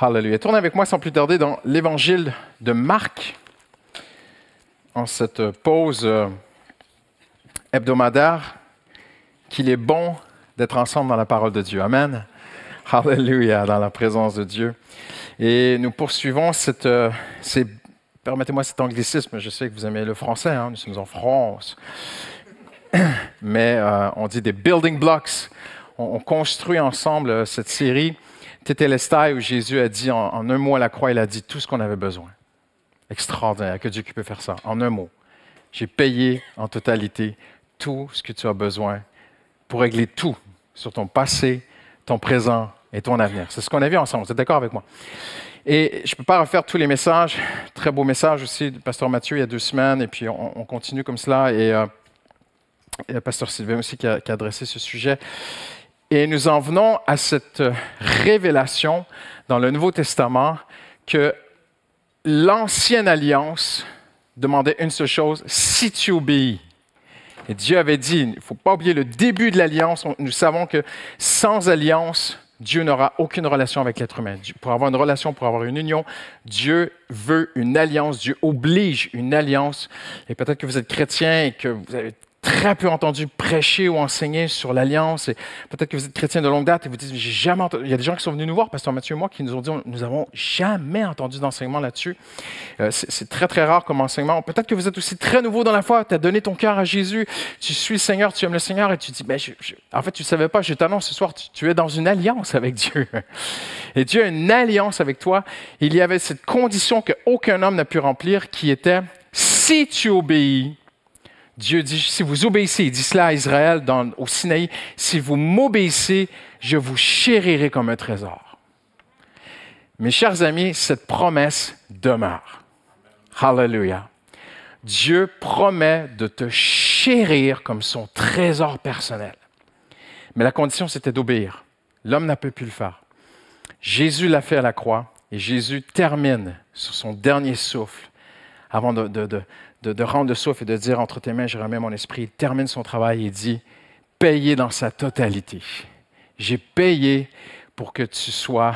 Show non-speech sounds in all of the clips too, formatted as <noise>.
Hallelujah. Tournez avec moi sans plus tarder dans l'évangile de Marc, en cette pause euh, hebdomadaire, qu'il est bon d'être ensemble dans la parole de Dieu. Amen. Hallelujah, dans la présence de Dieu. Et nous poursuivons cette, euh, permettez-moi cet anglicisme, je sais que vous aimez le français, hein, nous sommes en France, <coughs> mais euh, on dit des building blocks. on construit ensemble cette série c'était Tétélestai, où Jésus a dit en, un mot à la croix, il a dit tout ce qu'on avait besoin. Extraordinaire que Dieu qui peut faire ça. En un mot, j'ai payé en totalité tout ce que tu as besoin pour régler tout sur ton passé, ton présent et ton avenir. C'est ce qu'on a vu ensemble. Vous êtes d'accord avec moi? Et je ne peux pas refaire tous les messages. Très beau message aussi de Pasteur Mathieu il y a deux semaines. Et puis on, continue comme cela. Et, y euh, a Pasteur Sylvain aussi qui a adressé ce sujet. Et nous en venons à cette révélation dans le Nouveau Testament que l'ancienne alliance demandait une seule chose, si tu obéis. Et Dieu avait dit, il ne faut pas oublier le début de l'alliance, nous savons que sans alliance, Dieu n'aura aucune relation avec l'être humain. Pour avoir une relation, pour avoir une union, Dieu veut une alliance, Dieu oblige une alliance. Et peut-être que vous êtes chrétien et que vous avez très peu entendu prêcher ou enseigner sur l'alliance. peut-être que vous êtes chrétien de longue date et vous dites, j'ai jamais entendu. Il y a des gens qui sont venus nous voir, Pasteur Mathieu et moi, qui nous ont dit, nous avons jamais entendu d'enseignement là-dessus. Euh, c'est très, très rare comme enseignement. Peut-être que vous êtes aussi très nouveau dans la foi. Tu as donné ton cœur à Jésus. Tu suis le Seigneur, tu aimes le Seigneur et tu dis, Mais ben, je, en fait, tu ne savais pas, je t'annonce ce soir, tu, es dans une alliance avec Dieu. Et Dieu a une alliance avec toi. Il y avait cette condition qu'aucun homme n'a pu remplir qui était, si tu obéis, Dieu dit, si vous obéissez, il dit cela à Israël dans, au Sinaï, si vous m'obéissez, je vous chérirai comme un trésor. Mes chers amis, cette promesse demeure. Hallelujah. Dieu promet de te chérir comme son trésor personnel. Mais la condition, c'était d'obéir. L'homme n'a pas pu le faire. Jésus l'a fait à la croix et Jésus termine sur son dernier souffle avant de de, rendre le souffle et de dire entre tes mains, je remets mon esprit. Il termine son travail et dit, payé dans sa totalité. J'ai payé pour que tu sois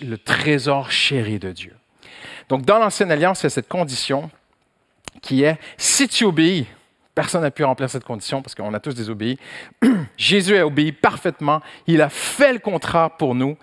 le trésor chéri de Dieu. Donc, dans l'Ancienne Alliance, il y a cette condition qui est, si tu obéis, personne n'a pu remplir cette condition parce qu'on a tous désobéi, <clears throat> Jésus a obéi parfaitement, il a fait le contrat pour nous.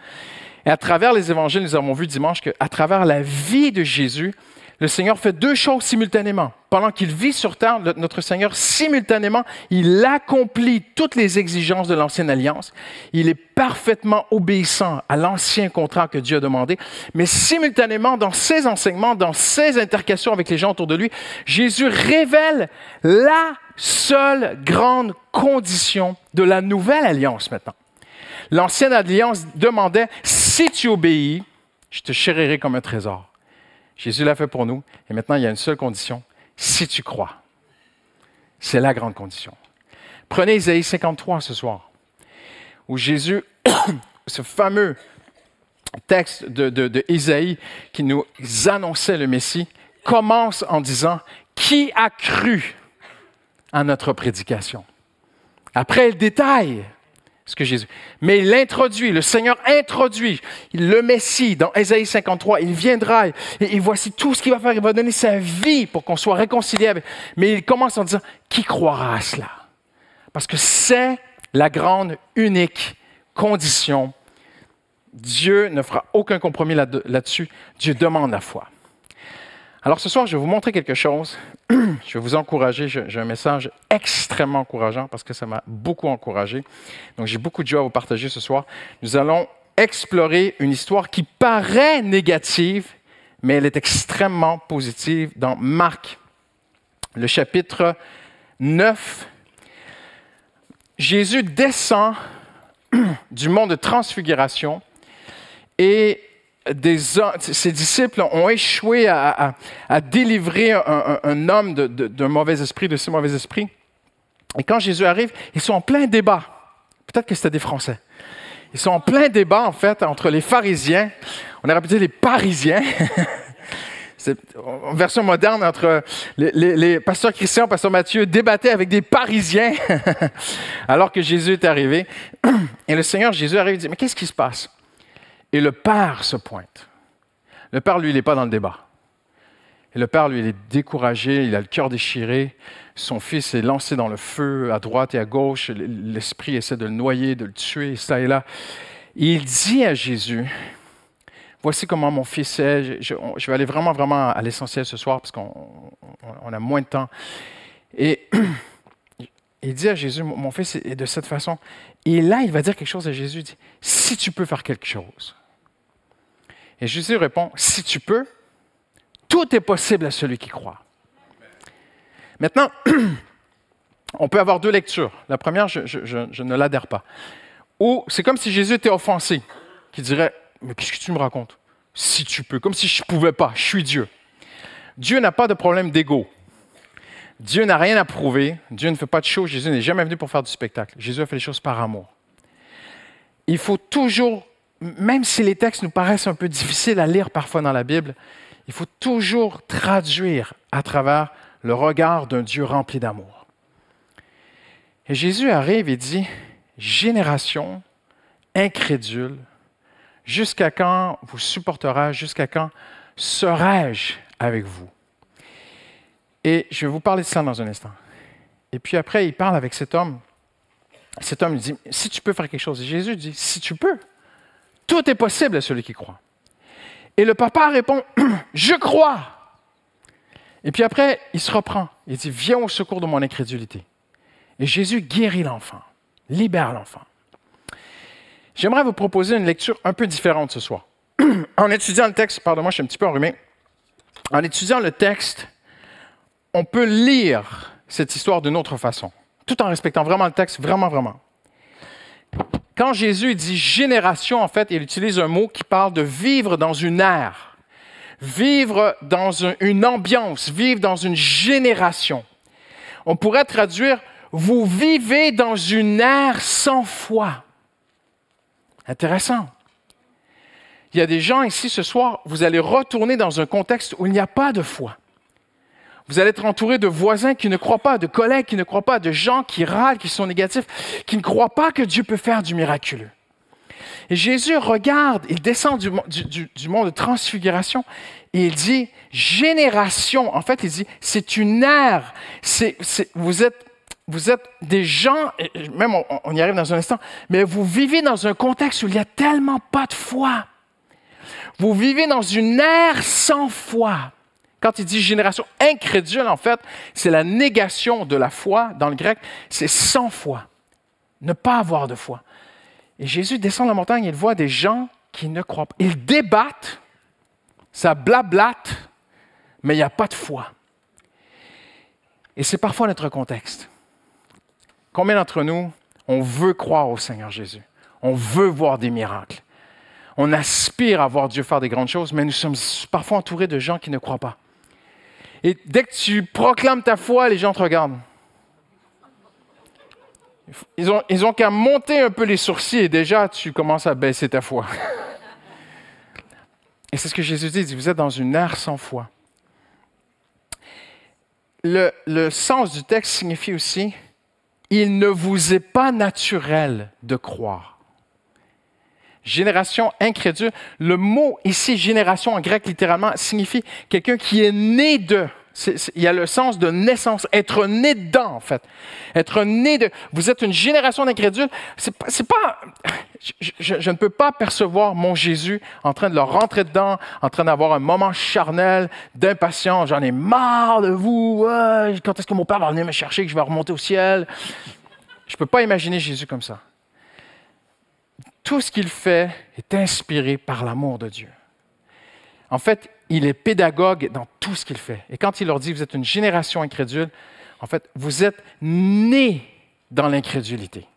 Et à travers les évangiles, nous avons vu dimanche qu'à travers la vie de Jésus, le Seigneur fait deux choses simultanément. Pendant qu'il vit sur terre, notre Seigneur, simultanément, il accomplit toutes les exigences de l'Ancienne Alliance. Il est parfaitement obéissant à l'ancien contrat que Dieu a demandé. Mais simultanément, dans ses enseignements, dans ses intercations avec les gens autour de lui, Jésus révèle la seule grande condition de la nouvelle alliance maintenant. L'ancienne alliance demandait, si tu obéis, je te chérirai comme un trésor. Jésus l'a fait pour nous. Et maintenant, il y a une seule condition. Si tu crois, c'est la grande condition. Prenez Isaïe 53 ce soir, où Jésus, <coughs> ce fameux texte de, Isaïe qui nous annonçait le Messie, commence en disant, Qui a cru à notre prédication? Après le détail, que Jésus. Mais il l'introduit, le Seigneur introduit le Messie dans Ésaïe 53. Il viendra et, voici tout ce qu'il va faire. Il va donner sa vie pour qu'on soit réconcilié. Mais il commence en disant, qui croira à cela? Parce que c'est la grande, unique condition. Dieu ne fera aucun compromis là-dessus. Dieu demande la foi. Alors ce soir, je vais vous montrer quelque chose. <clears throat> je vais vous encourager. J'ai un message extrêmement encourageant parce que ça m'a beaucoup encouragé. Donc j'ai beaucoup de joie à vous partager ce soir. Nous allons explorer une histoire qui paraît négative, mais elle est extrêmement positive dans Marc, le chapitre 9. Jésus descend <clears throat> du monde de transfiguration et des, ses disciples ont échoué à, délivrer un, homme d'un mauvais esprit, de ce mauvais esprit. Et quand Jésus arrive, ils sont en plein débat. Peut-être que c'était des Français. Ils sont en plein débat, en fait, entre les pharisiens, on a rappelé les parisiens, <laughs> c'est en version moderne, entre les, les, les pasteurs chrétiens, pasteur Matthieu, débattaient avec des parisiens <laughs> alors que Jésus est arrivé. <clears throat> Et le Seigneur Jésus arrive et dit, mais qu'est-ce qui se passe? Et le père se pointe. Le père, lui, il n'est pas dans le débat. Et le père, lui, il est découragé, il a le cœur déchiré. Son fils est lancé dans le feu à droite et à gauche. L'esprit essaie de le noyer, de le tuer, ça et là. il dit à Jésus, voici comment mon fils est. Je, vais aller vraiment, vraiment à l'essentiel ce soir parce qu'on a moins de temps. Et <clears throat> il dit à Jésus, mon fils est de cette façon. Et là, il va dire quelque chose à Jésus. Il dit, si tu peux faire quelque chose. Et Jésus répond, si tu peux, tout est possible à celui qui croit. Maintenant, <clears throat> on peut avoir deux lectures. La première, je, ne l'adhère pas. Ou c'est comme si Jésus était offensé, qui dirait, mais qu'est-ce que tu me racontes Si tu peux, comme si je ne pouvais pas, je suis Dieu. Dieu n'a pas de problème d'ego. Dieu n'a rien à prouver. Dieu ne fait pas de choses. Jésus n'est jamais venu pour faire du spectacle. Jésus a fait les choses par amour. Il faut toujours même si les textes nous paraissent un peu difficiles à lire parfois dans la Bible, il faut toujours traduire à travers le regard d'un Dieu rempli d'amour. Et Jésus arrive et dit, Génération incrédule, jusqu'à quand vous supportera, jusqu'à quand serai-je avec vous? Et je vais vous parler de ça dans un instant. Et puis après, il parle avec cet homme. Cet homme lui dit, si tu peux faire quelque chose. Et Jésus dit, si tu peux. Tout est possible à celui qui croit. Et le papa répond, <clears throat> je crois. Et puis après, il se reprend. Il dit, viens au secours de mon incrédulité. Et Jésus guérit l'enfant, libère l'enfant. J'aimerais vous proposer une lecture un peu différente ce soir. <clears throat> en étudiant le texte, pardon-moi, je suis un petit peu enrhumé. En étudiant le texte, on peut lire cette histoire d'une autre façon, tout en respectant vraiment le texte, vraiment, vraiment quand Jésus dit génération, en fait, il utilise un mot qui parle de vivre dans une ère, vivre dans une ambiance, vivre dans une génération. On pourrait traduire vous vivez dans une ère sans foi. Intéressant. Il y a des gens ici ce soir, vous allez retourner dans un contexte où il n'y a pas de foi. Vous allez être entouré de voisins qui ne croient pas, de collègues qui ne croient pas, de gens qui râlent, qui sont négatifs, qui ne croient pas que Dieu peut faire du miraculeux. Et Jésus regarde, il descend du, monde de transfiguration et il dit génération. En fait, il dit c'est une ère. vous, êtes, vous êtes des gens, même on, on y arrive dans un instant, mais vous vivez dans un contexte où il n'y a tellement pas de foi. Vous vivez dans une ère sans foi. Quand il dit génération incrédule, en fait, c'est la négation de la foi dans le grec. C'est sans foi, ne pas avoir de foi. Et Jésus descend de la montagne, il voit des gens qui ne croient pas. Ils débattent, ça blablate, mais il n'y a pas de foi. Et c'est parfois notre contexte. Combien d'entre nous, on veut croire au Seigneur Jésus? On veut voir des miracles. On aspire à voir Dieu faire des grandes choses, mais nous sommes parfois entourés de gens qui ne croient pas. Et dès que tu proclames ta foi, les gens te regardent. Ils ont, ils ont qu'à monter un peu les sourcils et déjà tu commences à baisser ta foi. <laughs> Et c'est ce que Jésus dit, il vous êtes dans une ère sans foi. le sens du texte signifie aussi, il ne vous est pas naturel de croire génération incrédule. Le mot ici, génération en grec, littéralement, signifie quelqu'un qui est né de. il y a le sens de naissance, être né dedans, en fait. Être né de. Vous êtes une génération d'incrédules. C'est pas. pas je, ne peux pas percevoir mon Jésus en train de leur rentrer dedans, en train d'avoir un moment charnel d'impatience. J'en ai marre de vous. quand est-ce que mon père va venir me chercher, que je vais remonter au ciel? Je ne peux pas imaginer Jésus comme ça tout ce qu'il fait est inspiré par l'amour de Dieu. En fait, il est pédagogue dans tout ce qu'il fait. Et quand il leur dit, vous êtes une génération incrédule, en fait, vous êtes nés dans l'incrédulité.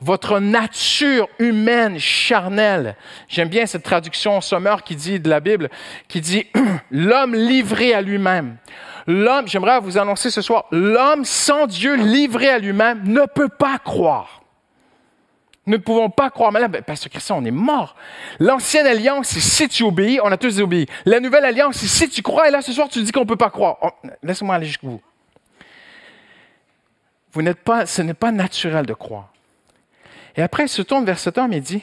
Votre nature humaine charnelle. J'aime bien cette traduction sommaire qui dit de la Bible, qui dit <clears throat> l'homme livré à lui-même. L'homme, j'aimerais vous annoncer ce soir, l'homme sans Dieu livré à lui-même ne peut pas croire. Nous ne pouvons pas croire. Mais là, que' Christian, on est mort. L'ancienne alliance, c'est si tu obéis, on a tous obéi. La nouvelle alliance, c'est si tu crois, et là, ce soir, tu dis qu'on ne peut pas croire. Laisse-moi aller jusqu'au bout. Vous n'êtes pas, ce n'est pas naturel de croire. Et après, il se tourne vers cet homme et dit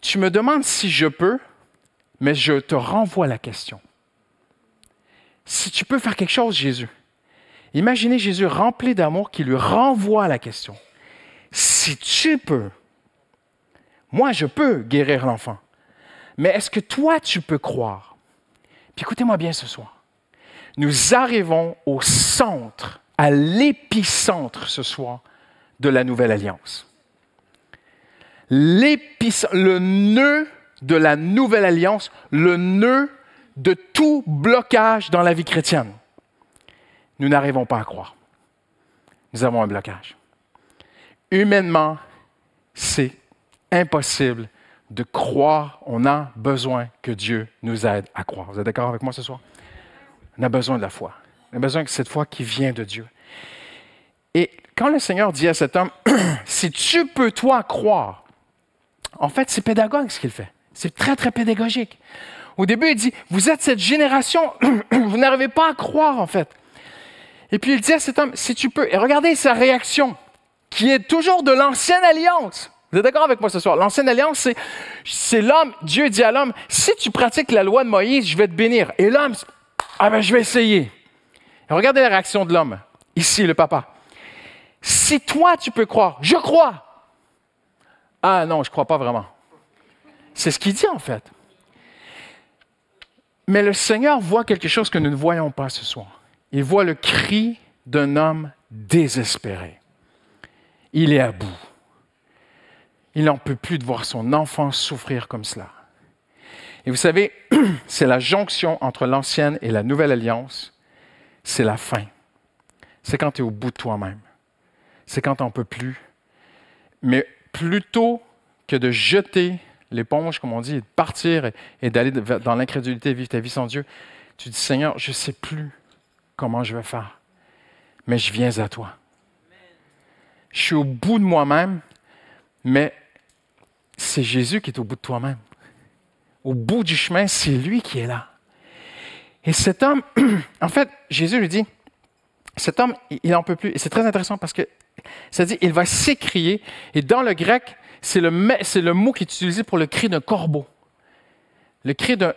Tu me demandes si je peux, mais je te renvoie la question. Si tu peux faire quelque chose, Jésus. Imaginez Jésus rempli d'amour qui lui renvoie la question. Si tu peux, moi, je peux guérir l'enfant. Mais est-ce que toi, tu peux croire? Puis écoutez-moi bien ce soir. Nous arrivons au centre, à l'épicentre ce soir de la nouvelle alliance. Le nœud de la nouvelle alliance, le nœud de tout blocage dans la vie chrétienne. Nous n'arrivons pas à croire. Nous avons un blocage. Humainement, c'est impossible de croire. On a besoin que Dieu nous aide à croire. Vous êtes d'accord avec moi ce soir? On a besoin de la foi. On a besoin que cette foi qui vient de Dieu. Et quand le Seigneur dit à cet homme, <clears throat> si tu peux toi croire, en fait, c'est pédagogue ce qu'il fait. C'est très, très pédagogique. Au début, il dit, vous êtes cette génération, <clears throat> vous n'arrivez pas à croire, en fait. Et puis il dit à cet homme, si tu peux, et regardez sa réaction, qui est toujours de l'ancienne alliance d'accord avec moi ce soir? L'ancienne alliance, c'est l'homme, Dieu dit à l'homme, si tu pratiques la loi de Moïse, je vais te bénir. Et l'homme, ah ben je vais essayer. regardez la réaction de l'homme, ici le papa. Si toi tu peux croire, je crois. Ah non, je ne crois pas vraiment. C'est ce qu'il dit en fait. Mais le Seigneur voit quelque chose que nous ne voyons pas ce soir. Il voit le cri d'un homme désespéré. Il est à bout. Il n'en peut plus de voir son enfant souffrir comme cela. Et vous savez, <clears throat> c'est la jonction entre l'ancienne et la nouvelle alliance. C'est la fin. C'est quand tu es au bout de toi-même. C'est quand on n'en peux plus. Mais plutôt que de jeter l'éponge, comme on dit, et de partir et, d'aller dans l'incrédulité, vivre ta vie sans Dieu, tu dis, Seigneur, je ne sais plus comment je vais faire, mais je viens à toi. Je suis au bout de moi-même, mais c'est Jésus qui est au bout de toi-même. Au bout du chemin, c'est lui qui est là. Et cet homme, <clears throat> en fait, Jésus lui dit, cet homme, il n'en peut plus. Et c'est très intéressant parce que ça dit, il va s'écrier. Et dans le grec, c'est le, le, mot qui est utilisé pour le cri d'un corbeau. Le cri d'un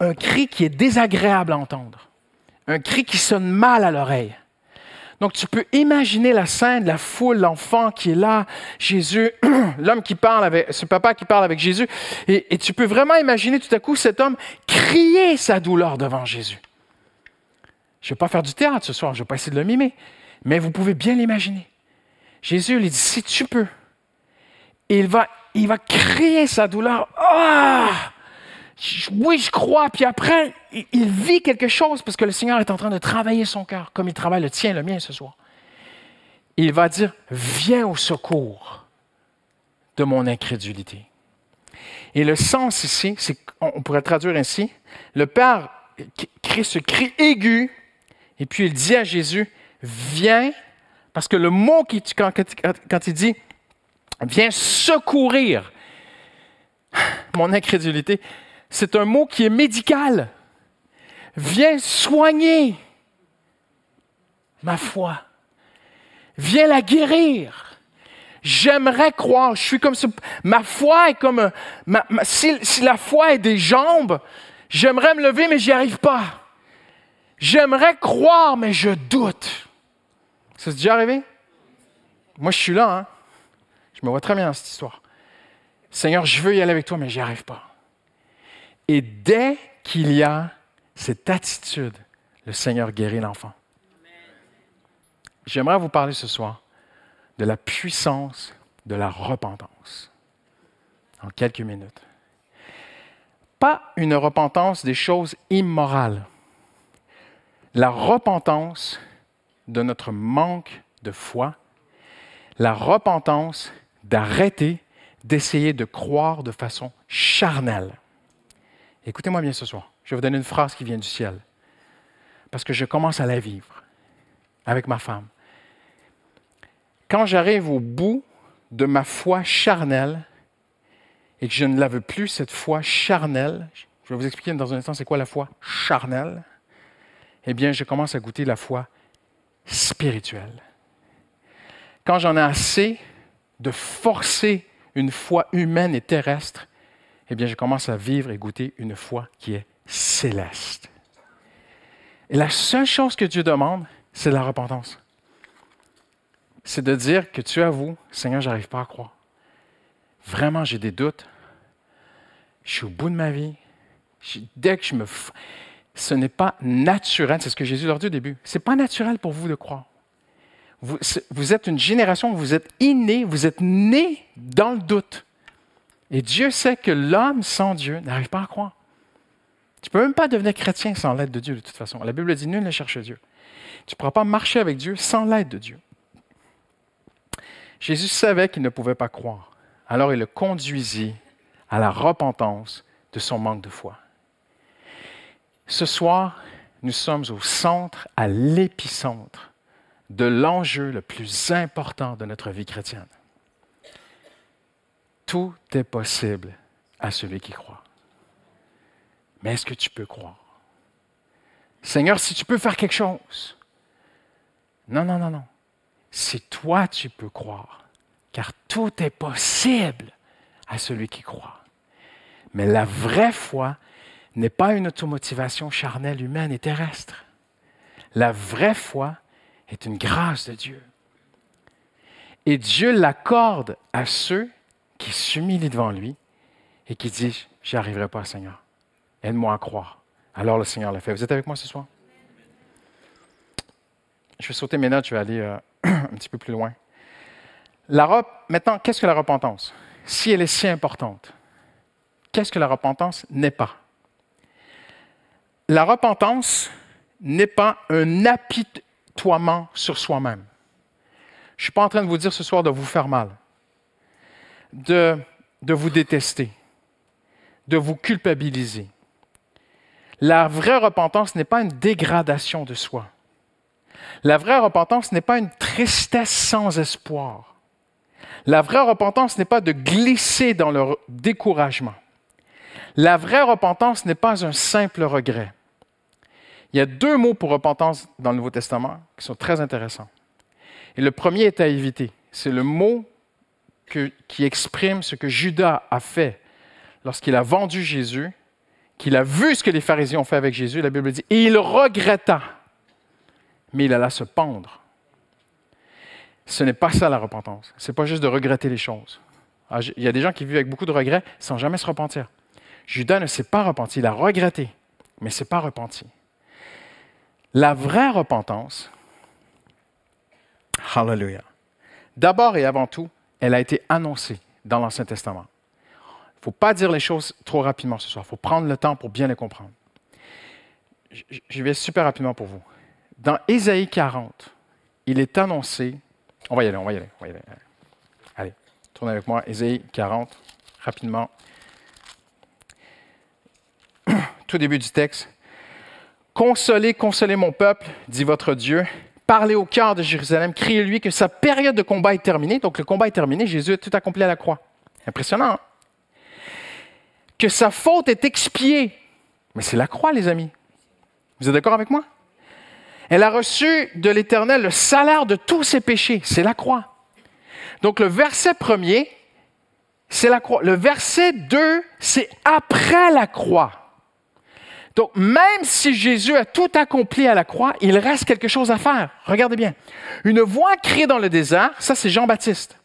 un cri qui est désagréable à entendre. Un cri qui sonne mal à l'oreille. Donc tu peux imaginer la scène, la foule, l'enfant qui est là, Jésus, <clears throat> l'homme qui parle avec, ce papa qui parle avec Jésus, et, tu peux vraiment imaginer tout à coup cet homme crier sa douleur devant Jésus. Je ne vais pas faire du théâtre ce soir, je ne vais pas essayer de le mimer, mais vous pouvez bien l'imaginer. Jésus lui dit, si tu peux, il va, il va crier sa douleur. Ah! oui, je crois, puis après, il vit quelque chose parce que le Seigneur est en train de travailler son cœur, comme il travaille le tien, le mien ce soir. Il va dire, viens au secours de mon incrédulité. Et le sens ici, c'est on pourrait traduire ainsi, le Père crie ce cri aigu, et puis il dit à Jésus, viens, parce que le mot qui, quand, quand il dit, viens secourir mon incrédulité, c'est un mot qui est médical. Viens soigner ma foi. Viens la guérir. J'aimerais croire. Je suis comme ce, ma foi est comme si, si, la foi est des jambes, j'aimerais me lever mais j'y arrive pas. J'aimerais croire mais je doute. Ça s'est déjà arrivé Moi je suis là. Hein? Je me vois très bien dans cette histoire. Seigneur, je veux y aller avec toi mais j'y arrive pas. Et dès qu'il y a cette attitude, le Seigneur guérit l'enfant. J'aimerais vous parler ce soir de la puissance de la repentance. En quelques minutes. Pas une repentance des choses immorales. La repentance de notre manque de foi. La repentance d'arrêter d'essayer de croire de façon charnelle. Écoutez-moi bien ce soir. Je vais vous donner une phrase qui vient du ciel. Parce que je commence à la vivre avec ma femme. Quand j'arrive au bout de ma foi charnelle et que je ne la veux plus, cette foi charnelle, je vais vous expliquer dans un instant c'est quoi la foi charnelle, eh bien, je commence à goûter la foi spirituelle. Quand j'en ai assez de forcer une foi humaine et terrestre, eh bien, je commence à vivre et goûter une foi qui est céleste. Et la seule chose que Dieu demande, c'est la repentance. C'est de dire que tu avoues, Seigneur, j'arrive pas à croire. Vraiment, j'ai des doutes. Je suis au bout de ma vie. dès que je me... Ce n'est pas naturel, c'est ce que Jésus leur dit au début. Ce n'est pas naturel pour vous de croire. Vous, vous êtes une génération, vous êtes inné, vous êtes né dans le doute. Et Dieu sait que l'homme sans Dieu n'arrive pas à croire. Tu ne peux même pas devenir chrétien sans l'aide de Dieu, de toute façon. La Bible dit nul ne cherche Dieu. Tu ne pourras pas marcher avec Dieu sans l'aide de Dieu. Jésus savait qu'il ne pouvait pas croire. Alors il le conduisit à la repentance de son manque de foi. Ce soir, nous sommes au centre, à l'épicentre de l'enjeu le plus important de notre vie chrétienne. Tout est possible à celui qui croit. Mais est-ce que tu peux croire? Seigneur, si tu peux faire quelque chose. Non, non, non, non. C'est toi tu peux croire, car tout est possible à celui qui croit. Mais la vraie foi n'est pas une automotivation charnelle, humaine et terrestre. La vraie foi est une grâce de Dieu. Et Dieu l'accorde à ceux qui s'humilie devant lui et qui dit, j'y arriverai pas, Seigneur. Aide-moi à croire. Alors le Seigneur l'a fait. Vous êtes avec moi ce soir? Je vais sauter mes notes, je vais aller euh, <clears throat> un petit peu plus loin. La Maintenant, qu'est-ce que la repentance? Si elle est si importante, qu'est-ce que la repentance n'est pas? La repentance n'est pas un apitoiement sur soi-même. Je ne suis pas en train de vous dire ce soir de vous faire mal de, vous détester, de vous culpabiliser. La vraie repentance n'est pas une dégradation de soi. La vraie repentance n'est pas une tristesse sans espoir. La vraie repentance n'est pas de glisser dans le découragement. La vraie repentance n'est pas un simple regret. Il y a deux mots pour repentance dans le Nouveau Testament qui sont très intéressants. Et le premier est à éviter. C'est le mot qui exprime ce que Judas a fait lorsqu'il a vendu Jésus, qu'il a vu ce que les pharisiens ont fait avec Jésus, la Bible dit, il regretta, mais il alla se pendre. Ce n'est pas ça la repentance. Ce n'est pas juste de regretter les choses. Ah, il y a des gens qui vivent avec beaucoup de regrets sans jamais se repentir. Judas ne s'est pas repenti, il a regretté, mais ne s'est pas repenti. La vraie repentance, hallelujah, d'abord et avant tout, elle a été annoncée dans l'Ancien Testament. Il ne faut pas dire les choses trop rapidement ce soir. Il faut prendre le temps pour bien les comprendre. Je vais super rapidement pour vous. Dans Ésaïe 40, il est annoncé. On va y aller, on va y aller, Allez, tournez avec moi. Ésaïe 40, rapidement. <clears throat> Tout début du texte. Consolez, consolez mon peuple, dit votre Dieu parler au cœur de Jérusalem, criez-lui que sa période de combat est terminée. Donc le combat est terminé, Jésus a tout accompli à la croix. Impressionnant. Hein? Que sa faute est expiée. Mais c'est la croix, les amis. Vous êtes d'accord avec moi? Elle a reçu de l'Éternel le salaire de tous ses péchés. C'est la croix. Donc le verset premier, c'est la croix. Le verset 2, c'est après la croix. Donc, même si Jésus a tout accompli à la croix, il reste quelque chose à faire. Regardez bien. Une voix créée dans le désert, ça c'est Jean-Baptiste.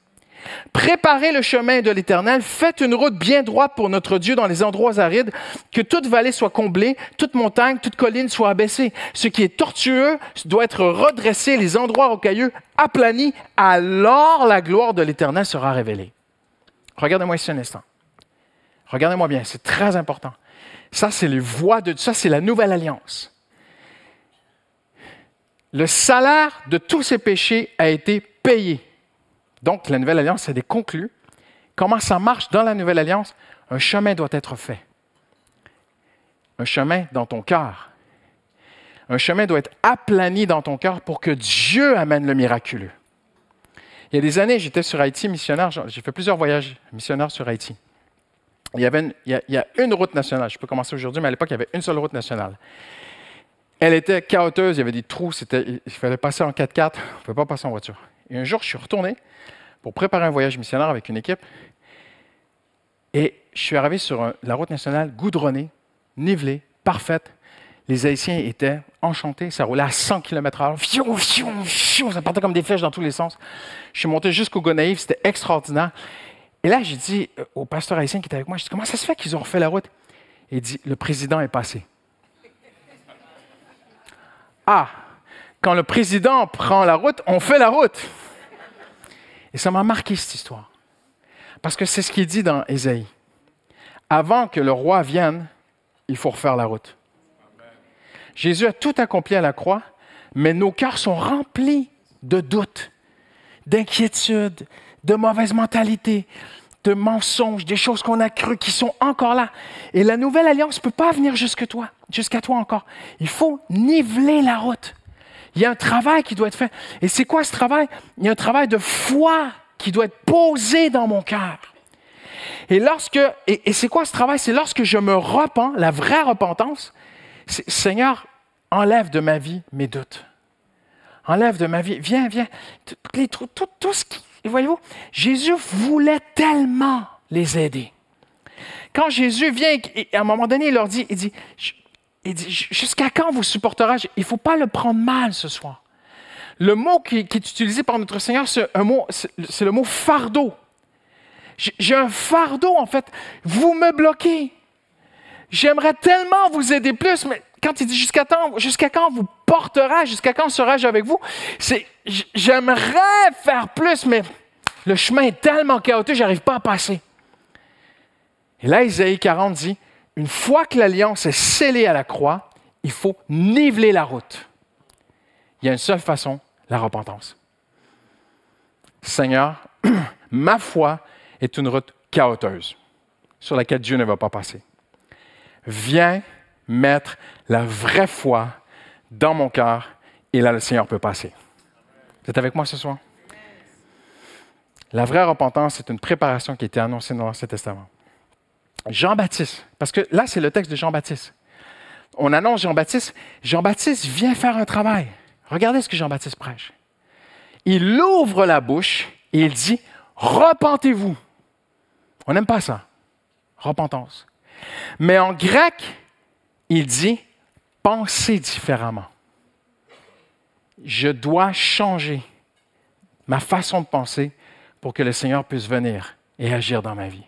Préparez le chemin de l'Éternel, faites une route bien droite pour notre Dieu dans les endroits arides, que toute vallée soit comblée, toute montagne, toute colline soit abaissée. Ce qui est tortueux doit être redressé, les endroits rocailleux aplanis, alors la gloire de l'Éternel sera révélée. Regardez-moi ici un instant. Regardez-moi bien, c'est très important. Ça, c'est les voies de Ça, c'est la nouvelle alliance. Le salaire de tous ces péchés a été payé. Donc, la nouvelle alliance, a est conclue. Comment ça marche dans la nouvelle alliance? Un chemin doit être fait. Un chemin dans ton cœur. Un chemin doit être aplani dans ton cœur pour que Dieu amène le miraculeux. Il y a des années, j'étais sur Haïti missionnaire, j'ai fait plusieurs voyages missionnaires sur Haïti. Il y, avait une, a, une route nationale. Je peux commencer aujourd'hui, mais à l'époque, il y avait une seule route nationale. Elle était chaotique, il y avait des trous, il fallait passer en 4x4, on ne pouvait pas passer en voiture. Et un jour, je suis retourné pour préparer un voyage missionnaire avec une équipe, et je suis arrivé sur la route nationale goudronnée, nivelée, parfaite. Les Haïtiens étaient enchantés, ça roulait à 100 km/h, fiou, fiou, ça partait comme des flèches dans tous les sens. Je suis monté jusqu'au Gonaïve, c'était extraordinaire. Et là, j'ai dit euh, au pasteur haïtien qui était avec moi, je dis, comment ça se fait qu'ils ont refait la route? Il dit, le président est passé. <laughs> Ah, quand le président prend la route, on fait la route. Et ça m'a marqué cette histoire. Parce que c'est ce qu'il dit dans Ésaïe. Avant que le roi vienne, il faut refaire la route. Jésus a tout accompli à la croix, mais nos cœurs sont remplis de doutes, d'inquiétudes, de mauvaise mentalité, de mensonges, des choses qu'on a crues qui sont encore là. Et la nouvelle alliance ne peut pas venir jusqu'à toi, jusqu'à toi encore. Il faut niveler la route. Il y a un travail qui doit être fait. Et c'est quoi ce travail? Il y a un travail de foi qui doit être posé dans mon cœur. Et lorsque, et, c'est quoi ce travail? C'est lorsque je me repens, la vraie repentance, c'est Seigneur, enlève de ma vie mes doutes. Enlève de ma vie, viens, viens, tout ce qui, et voyez-vous, Jésus voulait tellement les aider. Quand Jésus vient, à un moment donné, il leur dit, il dit, jusqu'à quand vous supporterez Il ne faut pas le prendre mal ce soir. Le mot qui, qui est utilisé par notre Seigneur, c'est le mot fardeau. J'ai un fardeau, en fait. Vous me bloquez. J'aimerais tellement vous aider plus, mais quand il dit jusqu'à quand, jusqu'à quand vous portera, jusqu'à quand serai-je avec vous, c'est j'aimerais faire plus, mais le chemin est tellement chaotique, j'arrive pas à passer. Et là, Isaïe 40 dit, une fois que l'alliance est scellée à la croix, il faut niveler la route. Il y a une seule façon, la repentance. Seigneur, <clears throat> ma foi est une route chaotique sur laquelle Dieu ne va pas passer. Viens mettre la vraie foi dans mon cœur et là le Seigneur peut passer. Vous êtes avec moi ce soir? La vraie repentance, c'est une préparation qui a été annoncée dans l'Ancien Testament. Jean-Baptiste, parce que là, c'est le texte de Jean-Baptiste. On annonce Jean-Baptiste. Jean-Baptiste vient faire un travail. Regardez ce que Jean-Baptiste prêche. Il ouvre la bouche et il dit Repentez-vous. On n'aime pas ça, repentance. Mais en grec, il dit, pensez différemment. Je dois changer ma façon de penser pour que le Seigneur puisse venir et agir dans ma vie.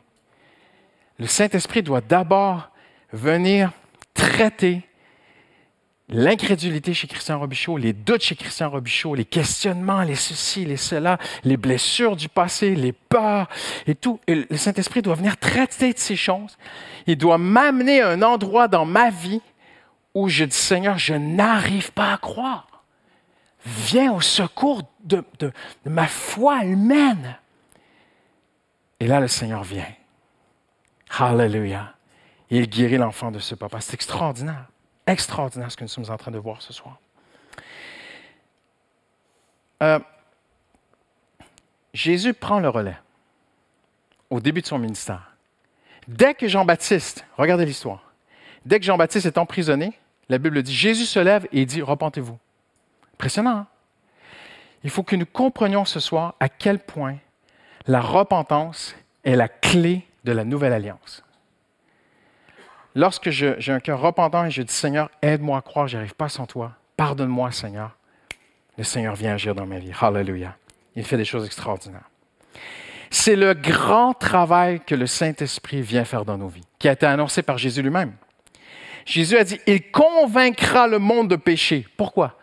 Le Saint-Esprit doit d'abord venir traiter l'incrédulité chez Christian Robichaud, les doutes chez Christian Robichaud, les questionnements, les ceci, les cela, les blessures du passé, les peurs et tout. Et le Saint-Esprit doit venir traiter de ces choses. Il doit m'amener à un endroit dans ma vie où je dis Seigneur, je n'arrive pas à croire. Viens au secours de, ma foi humaine. Et là, le Seigneur vient. Hallelujah. il guérit l'enfant de ce papa. C'est extraordinaire extraordinaire ce que nous sommes en train de voir ce soir. Euh, Jésus prend le relais au début de son ministère. Dès que Jean-Baptiste, regardez l'histoire, dès que Jean-Baptiste est emprisonné, la Bible dit, Jésus se lève et dit, repentez-vous. Impressionnant. Hein? Il faut que nous comprenions ce soir à quel point la repentance est la clé de la nouvelle alliance lorsque j'ai un cœur repentant et je dis Seigneur, aide-moi à croire, n'arrive pas sans toi. Pardonne-moi, Seigneur. Le Seigneur vient agir dans ma vie. Hallelujah. Il fait des choses extraordinaires. C'est le grand travail que le Saint-Esprit vient faire dans nos vies, qui a été annoncé par Jésus lui-même. Jésus a dit, il convaincra le monde de péché. Pourquoi?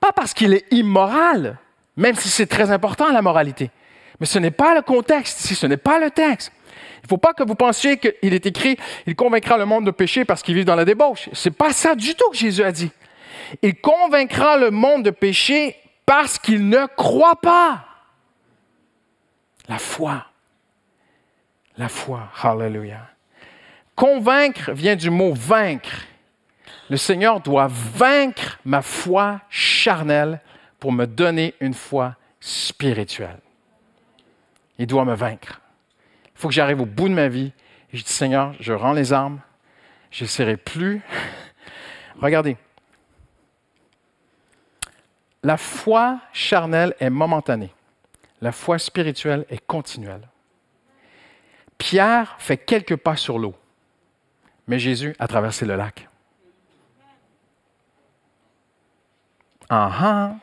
Pas parce qu'il est immoral, même si c'est très important la moralité. Mais ce n'est pas le contexte si ce n'est pas le texte. Il ne faut pas que vous pensiez qu'il est écrit, il convaincra le monde de péché parce qu'il vit dans la débauche. C'est pas ça du tout que Jésus a dit. Il convaincra le monde de péché parce qu'il ne croit pas. La foi. La foi. Hallelujah. Convaincre vient du mot vaincre. Le Seigneur doit vaincre ma foi charnelle pour me donner une foi spirituelle. Il doit me vaincre. Il faut que j'arrive au bout de ma vie. Et je dis, Seigneur, je rends les armes. Je ne plus. <laughs> Regardez. La foi charnelle est momentanée. La foi spirituelle est continuelle. Pierre fait quelques pas sur l'eau, mais Jésus a traversé le lac. Ah ah!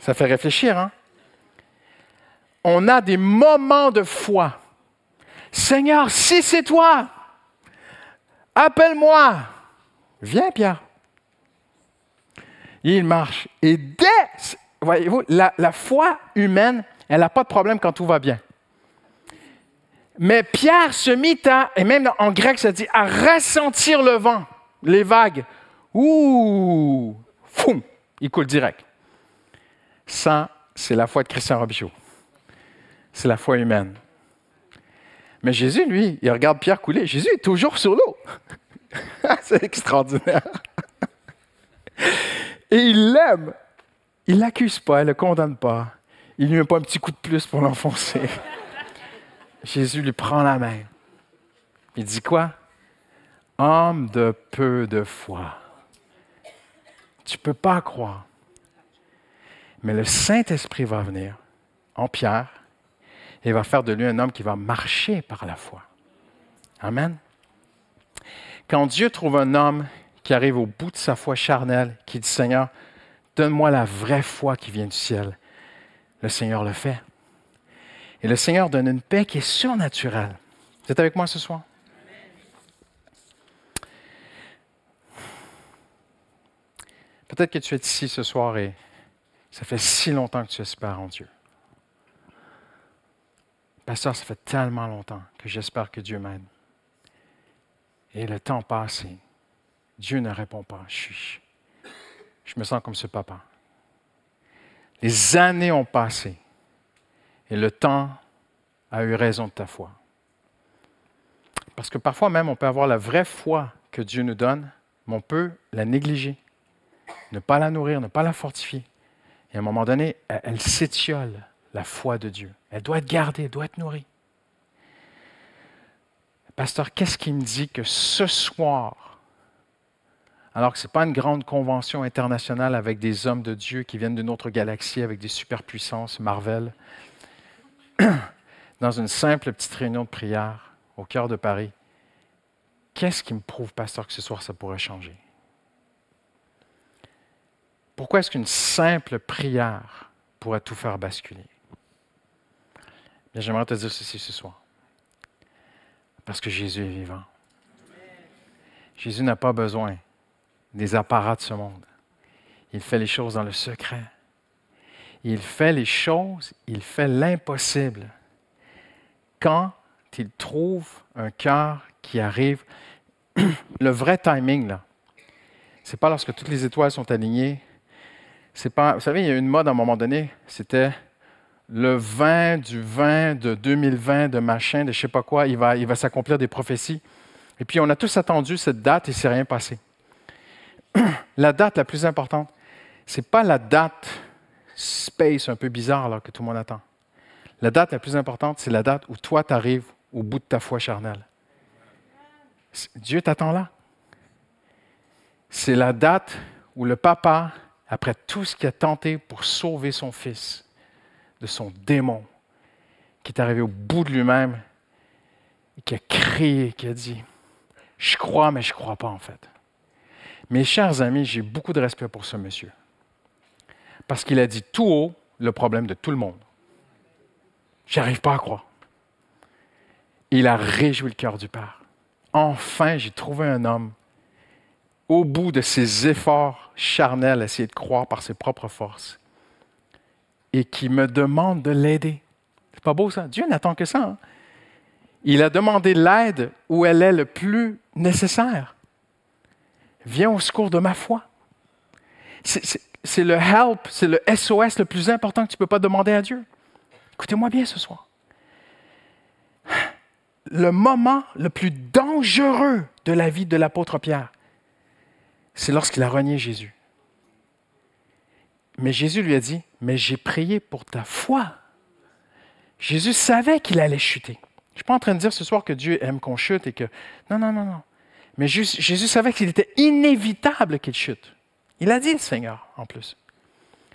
Ça fait réfléchir, hein? on a des moments de foi. Seigneur, si c'est toi, appelle-moi. Viens, Pierre. Il marche. Et dès, voyez-vous, la, foi humaine, elle n'a pas de problème quand tout va bien. Mais Pierre se mit à, et même en grec, ça dit, à ressentir le vent, les vagues. Ouh, foum, il coule direct. Ça, c'est la foi de Christian Robichaud c'est la foi humaine. Mais Jésus, lui, il regarde Pierre couler. Jésus est toujours sur l'eau. <laughs> c'est extraordinaire. Et il l'aime. Il l'accuse pas, il ne le condamne pas. Il lui met pas un petit coup de plus pour l'enfoncer. Jésus lui prend la main. Il dit quoi? Homme de peu de foi. Tu ne peux pas croire. Mais le Saint-Esprit va venir en Pierre et va faire de lui un homme qui va marcher par la foi. Amen. Quand Dieu trouve un homme qui arrive au bout de sa foi charnelle, qui dit Seigneur, donne-moi la vraie foi qui vient du ciel, le Seigneur le fait. Et le Seigneur donne une paix qui est surnaturelle. Vous êtes avec moi ce soir? Peut-être que tu es ici ce soir et ça fait si longtemps que tu espères en Dieu. Pasteur, ça fait tellement longtemps que j'espère que Dieu m'aide. Et le temps passe et Dieu ne répond pas. Je, me sens comme ce papa. Les années ont passé et le temps a eu raison de ta foi. Parce que parfois même, on peut avoir la vraie foi que Dieu nous donne, mais on peut la négliger, ne pas la nourrir, ne pas la fortifier. Et à un moment donné, elle s'étiole la foi de Dieu. Elle doit être gardée, elle doit être nourrie. Pasteur, qu'est-ce qui me dit que ce soir, alors que ce n'est pas une grande convention internationale avec des hommes de Dieu qui viennent d'une autre galaxie, avec des superpuissances, Marvel, <clears throat> dans une simple petite réunion de prière au cœur de Paris, qu'est-ce qui me prouve, pasteur, que ce soir ça pourrait changer? Pourquoi est-ce qu'une simple prière pourrait tout faire basculer? j'aimerais te dire ceci ce soir. Parce que Jésus est vivant. Jésus n'a pas besoin des apparats de ce monde. Il fait les choses dans le secret. Il fait les choses, il fait l'impossible. Quand il trouve un cœur qui arrive, <clears throat> le vrai timing, là, c'est pas lorsque toutes les étoiles sont alignées. C'est pas, vous savez, il y a eu une mode à un moment donné, c'était le vin du vin de 2020, de machin, de je ne sais pas quoi, il va, il va s'accomplir des prophéties. Et puis on a tous attendu cette date et c'est rien passé. <clears throat> la date la plus importante, ce n'est pas la date space un peu bizarre que tout le monde attend. La date la plus importante, c'est la date où toi tu arrives au bout de ta foi charnelle. Dieu t'attend là. C'est la date où le papa, après tout ce qu'il a tenté pour sauver son fils, de son démon, qui est arrivé au bout de lui-même et qui a crié, qui a dit Je crois, mais je ne crois pas en fait. Mes chers amis, j'ai beaucoup de respect pour ce monsieur. Parce qu'il a dit tout haut le problème de tout le monde. J'arrive pas à croire. Il a réjoui le cœur du Père. Enfin, j'ai trouvé un homme au bout de ses efforts charnels à essayer de croire par ses propres forces et qui me demande de l'aider. C'est pas beau ça? Dieu n'attend que ça. Hein? Il a demandé l'aide où elle est le plus nécessaire. Viens au secours de ma foi. C'est le help, c'est le SOS le plus important que tu ne peux pas demander à Dieu. Écoutez-moi bien ce soir. Le moment le plus dangereux de la vie de l'apôtre Pierre, c'est lorsqu'il a renié Jésus. Mais Jésus lui a dit, mais j'ai prié pour ta foi. Jésus savait qu'il allait chuter. Je ne suis pas en train de dire ce soir que Dieu aime qu'on chute et que... Non, non, non, non. Mais Jésus savait qu'il était inévitable qu'il chute. Il a dit, le Seigneur, en plus.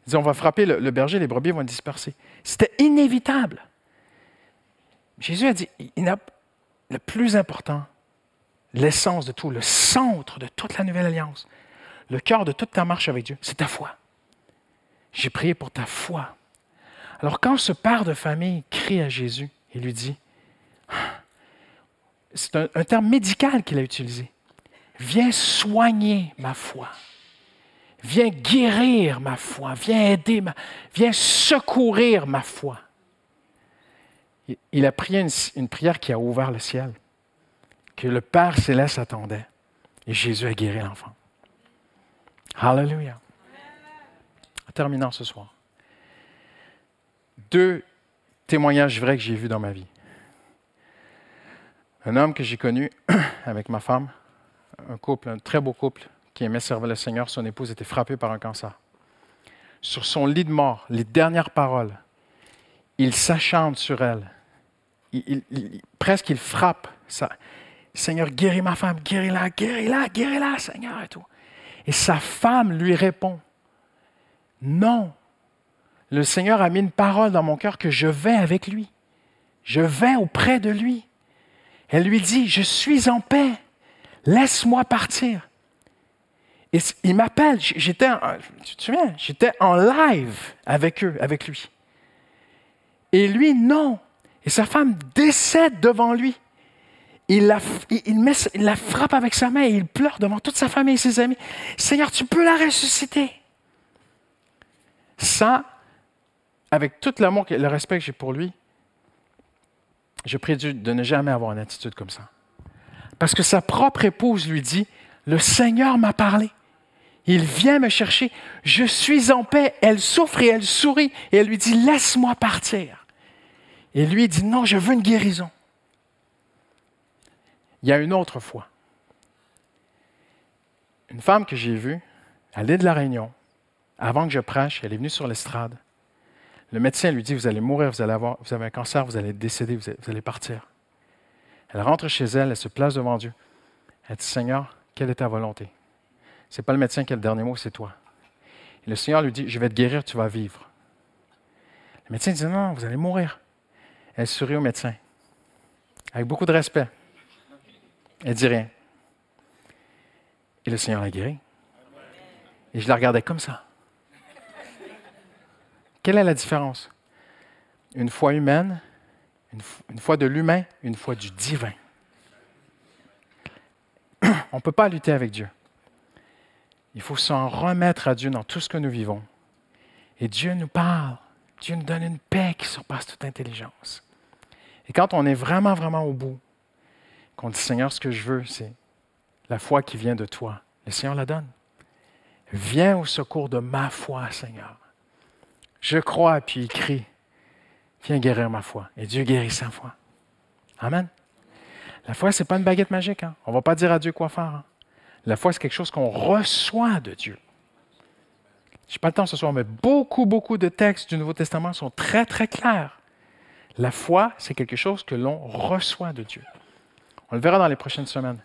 Il dit, on va frapper le, berger, les brebis vont disperser. C'était inévitable. Jésus a dit, le plus important, l'essence de tout, le centre de toute la nouvelle alliance, le cœur de toute ta marche avec Dieu, c'est ta foi. J'ai prié pour ta foi. Alors quand ce père de famille crie à Jésus et lui dit, c'est un, terme médical qu'il a utilisé, viens soigner ma foi, viens guérir ma foi, viens aider ma, viens secourir ma foi. Il a prié une, une prière qui a ouvert le ciel, que le Père céleste attendait, et Jésus a guéri l'enfant. Hallelujah terminant ce soir. Deux témoignages vrais que j'ai vus dans ma vie. Un homme que j'ai connu <clears throat> avec ma femme, un couple, un très beau couple, qui aimait servir le Seigneur, son épouse était frappée par un cancer. Sur son lit de mort, les dernières paroles, il s'achante sur elle. presque il frappe. Ça. Seigneur, guéris ma femme, guéris-la, guéris-la, guéris-la, Seigneur, et tout. Et sa femme lui répond non. Le Seigneur a mis une parole dans mon cœur que je vais avec lui. Je vais auprès de lui. Elle lui dit, je suis en paix. Laisse-moi partir. Et il m'appelle. J'étais, euh, tu j'étais en live avec eux, avec lui. Et lui, non. Et sa femme décède devant lui. Il la, il la frappe avec sa main et il pleure devant toute sa famille et ses amis. Seigneur, tu peux la ressusciter. Ça, avec tout l'amour et le respect que j'ai pour lui, je prie de ne jamais avoir une attitude comme ça. Parce que sa propre épouse lui dit, le Seigneur m'a parlé. Il vient me chercher. Je suis en paix. Elle souffre et elle sourit. Et elle lui dit, laisse-moi partir. Et lui dit, non, je veux une guérison. Il y a une autre fois. Une femme que j'ai vue elle est de la Réunion, avant que je prêche, elle est venue sur l'estrade. Le médecin lui dit, vous allez mourir, vous allez avoir, vous avez un cancer, vous allez décéder, vous allez, partir. Elle rentre chez elle, elle se place devant Dieu. Elle dit, Seigneur, quelle est ta volonté? Ce n'est pas le médecin qui a le dernier mot, c'est toi. le Seigneur lui dit, je vais te guérir, tu vas vivre. Le médecin dit, non, vous allez mourir. Elle sourit au médecin, avec beaucoup de respect. Elle dit rien. Et le Seigneur l'a guéri. Et je la regardais comme ça. Quelle est la différence? Une foi humaine, une, foi de l'humain, une foi du divin. On ne peut pas lutter avec Dieu. Il faut s'en remettre à Dieu dans tout ce que nous vivons. Et Dieu nous parle. Dieu nous donne une paix qui surpasse toute intelligence. Et quand on est vraiment, vraiment au bout, qu'on dit Seigneur, ce que je veux, c'est la foi qui vient de toi. Le Seigneur la donne. Viens au secours de ma foi, Seigneur. Je crois, puis il crie, viens guérir ma foi. Et Dieu guérit sa foi. Amen. La foi, ce n'est pas une baguette magique. Hein. On ne va pas dire à Dieu quoi faire. Hein. La foi, c'est quelque chose qu'on reçoit de Dieu. Je n'ai pas le temps ce soir, mais beaucoup, beaucoup de textes du Nouveau Testament sont très, très clairs. La foi, c'est quelque chose que l'on reçoit de Dieu. On le verra dans les prochaines semaines.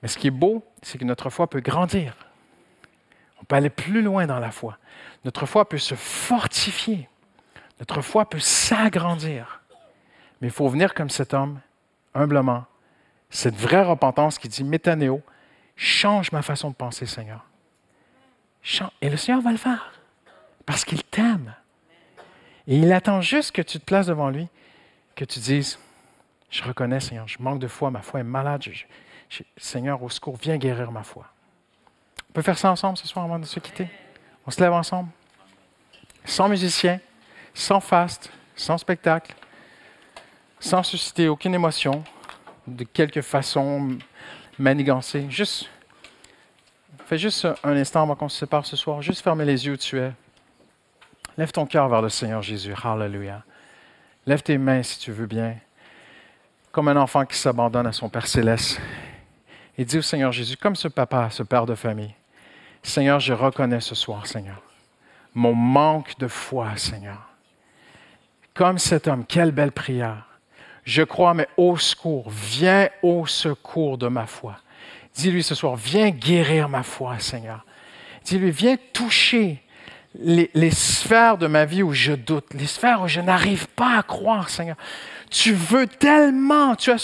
Mais ce qui est beau, c'est que notre foi peut grandir. On peut aller plus loin dans la foi. Notre foi peut se fortifier. Notre foi peut s'agrandir. Mais il faut venir comme cet homme, humblement, cette vraie repentance qui dit Métanéo, change ma façon de penser, Seigneur. Et le Seigneur va le faire parce qu'il t'aime. Et il attend juste que tu te places devant lui, que tu dises Je reconnais, Seigneur, je manque de foi, ma foi est malade. Seigneur, au secours, viens guérir ma foi. On peut faire ça ensemble ce soir avant de se quitter? On se lève ensemble? Sans musicien, sans faste, sans spectacle, sans susciter aucune émotion, de quelque façon manigancée. Juste, fais juste un instant avant qu'on se sépare ce soir, juste fermer les yeux où tu es. Lève ton cœur vers le Seigneur Jésus. Hallelujah. Lève tes mains si tu veux bien, comme un enfant qui s'abandonne à son Père céleste. Et dis au Seigneur Jésus, comme ce papa, ce père de famille, Seigneur, je reconnais ce soir, Seigneur, mon manque de foi, Seigneur. Comme cet homme, quelle belle prière. Je crois, mais au secours, viens au secours de ma foi. Dis-lui ce soir, viens guérir ma foi, Seigneur. Dis-lui, viens toucher les, sphères de ma vie où je doute, les sphères où je n'arrive pas à croire, Seigneur. Tu veux tellement, tu as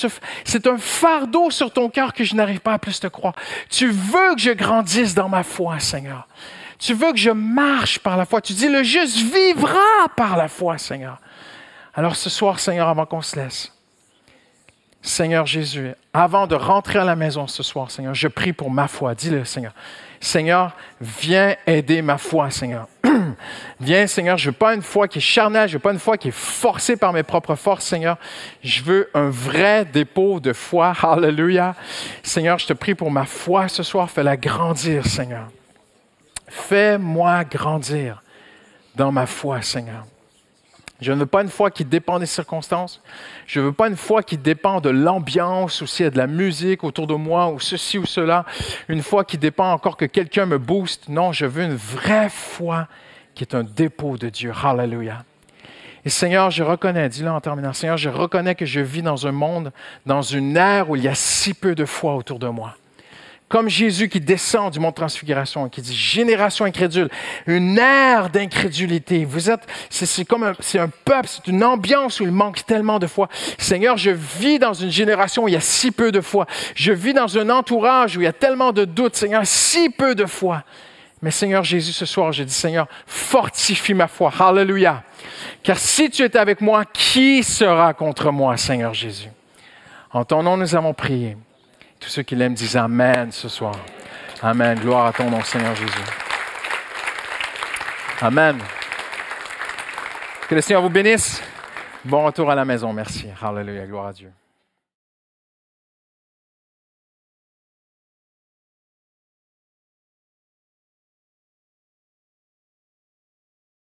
c'est un fardeau sur ton cœur que je n'arrive pas à plus te croire. Tu veux que je grandisse dans ma foi, Seigneur. Tu veux que je marche par la foi. Tu dis, le juste vivra par la foi, Seigneur. Alors ce soir, Seigneur, avant qu'on se laisse, Seigneur Jésus, avant de rentrer à la maison ce soir, Seigneur, je prie pour ma foi. Dis-le, Seigneur. Seigneur, viens aider ma foi, Seigneur. <clears throat> viens, Seigneur, je veux pas une foi qui est charnelle, je veux pas une foi qui est forcée par mes propres forces, Seigneur. Je veux un vrai dépôt de foi. Hallelujah. Seigneur, je te prie pour ma foi ce soir, fais-la grandir, Seigneur. Fais-moi grandir dans ma foi, Seigneur. Je ne veux pas une foi qui dépend des circonstances. Je ne veux pas une foi qui dépend de l'ambiance ou s'il y a de la musique autour de moi ou ceci ou cela. Une foi qui dépend encore que quelqu'un me booste. Non, je veux une vraie foi qui est un dépôt de Dieu. Hallelujah. Et Seigneur, je reconnais, dis-le en terminant, Seigneur, je reconnais que je vis dans un monde, dans une ère où il y a si peu de foi autour de moi comme Jésus qui descend du mont de transfiguration qui dit génération incrédule, une ère d'incrédulité. Vous êtes, c'est comme un, c'est un peuple, c'est une ambiance où il manque tellement de foi. Seigneur, je vis dans une génération où il y a si peu de foi. Je vis dans un entourage où il y a tellement de doutes. Seigneur, si peu de foi. Mais Seigneur Jésus, ce soir, j'ai dit « Seigneur, fortifie ma foi. Hallelujah. Car si tu es avec moi, qui sera contre moi, Seigneur Jésus? En ton nom, nous avons prié. Tous ceux qui l'aiment disent Amen ce soir. Amen. Gloire à ton nom, Seigneur Jésus. Amen. Que le Seigneur vous bénisse. Bon retour à la maison. Merci. Hallelujah. Gloire à Dieu.